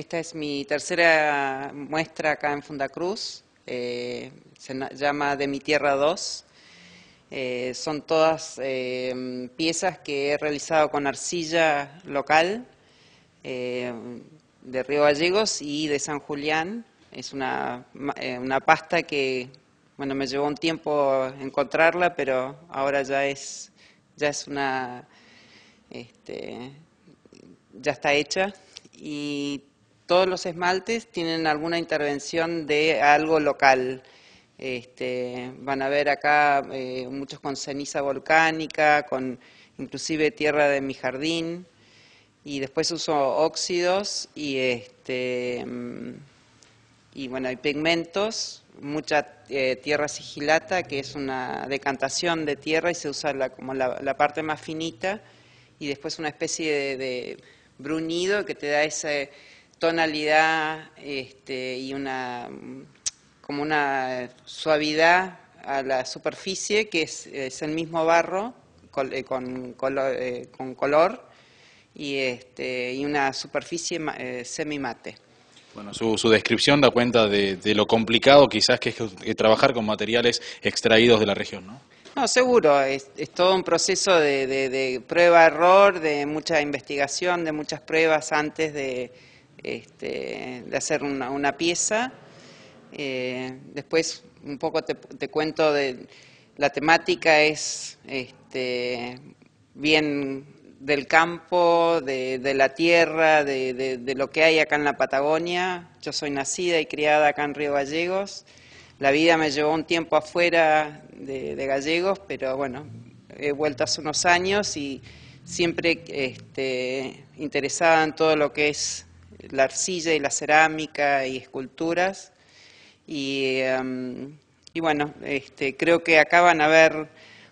Esta es mi tercera muestra acá en Fundacruz, eh, se llama De mi tierra 2. Eh, son todas eh, piezas que he realizado con arcilla local eh, de Río Gallegos y de San Julián. Es una, pasta que bueno, me llevó un tiempo encontrarla, pero ahora ya es, ya es una, este, ya está hecha. Y todos los esmaltes tienen alguna intervención de algo local. Este, van a ver acá eh, muchos con ceniza volcánica, con inclusive tierra de mi jardín, y después uso óxidos y, este, mm, y, bueno, hay pigmentos, mucha eh, tierra sigilata, que es una decantación de tierra y se usa como la, parte más finita, y después una especie de, de brunido que te da ese tonalidad este, y una como una suavidad a la superficie, que es, el mismo barro eh, eh, con, color, y, este, una superficie eh, semi-mate. Bueno, su, descripción da cuenta de, lo complicado quizás que es trabajar con materiales extraídos de la región, ¿no? No, seguro, es, todo un proceso de, de prueba-error, de mucha investigación, de muchas pruebas antes de, este, de hacer una, una pieza. Eh, después un poco te, cuento de la temática es este, bien del campo, de, la tierra, de, lo que hay acá en la Patagonia. Yo soy nacida y criada acá en Río Gallegos. La vida me llevó un tiempo afuera de, Gallegos, pero bueno, he vuelto hace unos años y siempre este, interesada en todo lo que es la arcilla y la cerámica y esculturas. Y, em, y bueno, este, creo que acá van a ver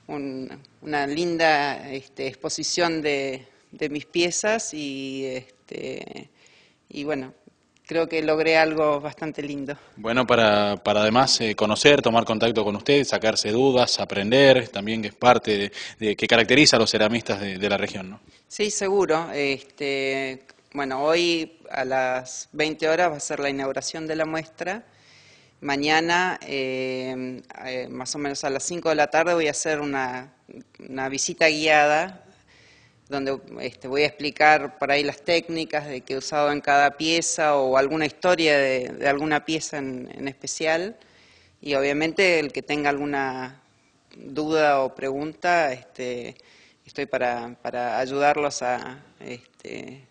una linda este, exposición de, de, mis piezas y, este, y bueno, creo que logré algo bastante lindo. Bueno, para, para además eh, conocer, tomar contacto con ustedes sacarse dudas, aprender, también que es parte de, que caracteriza a los ceramistas de, la región, ¿no? Sí, seguro. Este, bueno, hoy a las 20 horas va a ser la inauguración de la muestra. Mañana, eh, eh, más o menos a las 5 de la tarde, voy a hacer una, visita guiada donde este, voy a explicar por ahí las técnicas de que he usado en cada pieza o alguna historia de, alguna pieza en, especial. Y obviamente el que tenga alguna duda o pregunta, este, estoy para, ayudarlos a este,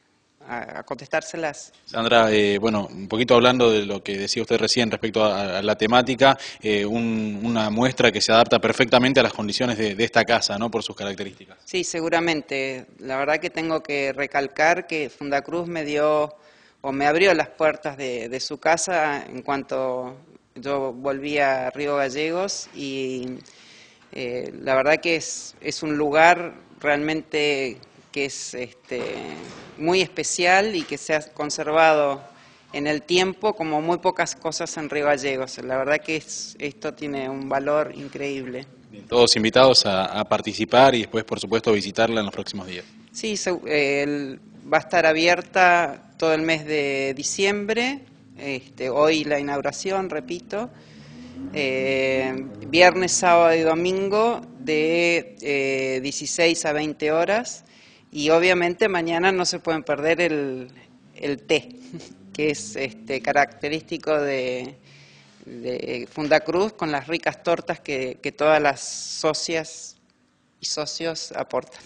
a, contestárselas. Sandra, eh, bueno, un poquito hablando de lo que decía usted recién respecto a, la temática, eh, una muestra que se adapta perfectamente a las condiciones de, esta casa, ¿no? Por sus características. Sí, seguramente. La verdad que tengo que recalcar que Fundacruz me dio o me abrió las puertas de, su casa en cuanto yo volví a Río Gallegos y eh, la verdad que es, es un lugar realmente que es este, muy especial y que se ha conservado en el tiempo como muy pocas cosas en Río Gallegos. La verdad que esto tiene un valor increíble. todos invitados a, participar y después, por supuesto, visitarla en los próximos días. Sí, va a estar abierta todo el mes de diciembre, este, hoy la inauguración, repito, eh, viernes, sábado y domingo de 16 eh, a 20 horas y obviamente mañana no se pueden perder el, el té, que es este, característico de, de Fundacruz, con las ricas tortas que, que todas las socias y socios aportan.